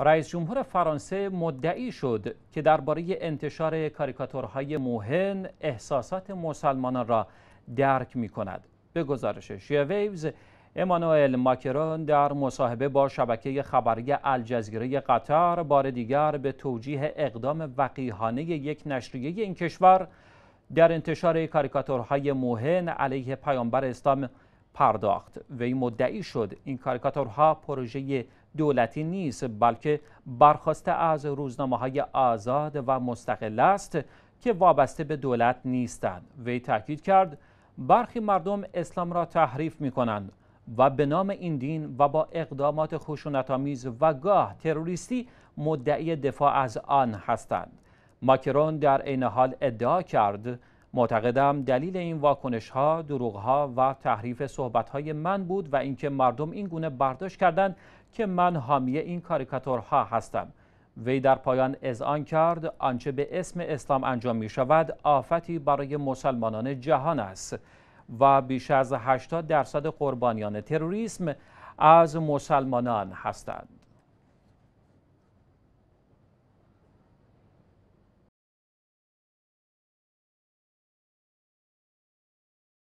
رئیس جمهور فرانسه مدعی شد که درباره انتشار کاریکاتورهای موهن احساسات مسلمانان را درک می کند. به گزارش شیویوز، امانوئل ماکرون در مصاحبه با شبکه خبری الجزیره قطر بار دیگر به توجیه اقدام وقیحانه یک نشریه این کشور در انتشار کاریکاتورهای موهن علیه پیامبر اسلام پرداخت وی مدعی شد این کاریکاتورها پروژه دولتی نیست بلکه برخواسته از روزنامه های آزاد و مستقل است که وابسته به دولت نیستند وی تاکید کرد برخی مردم اسلام را تحریف می کنند و به نام این دین و با اقدامات آمیز و گاه تروریستی مدعی دفاع از آن هستند ماکرون در عین حال ادعا کرد معتقدم دلیل این واکنش ها دروغ ها و تحریف صحبت های من بود و اینکه مردم این گونه برداشت کردند که من حامی این کاریکاتورها هستم وی در پایان اذعان کرد آنچه به اسم اسلام انجام می شود آفتی برای مسلمانان جهان است و بیش از 80 درصد قربانیان تروریسم از مسلمانان هستند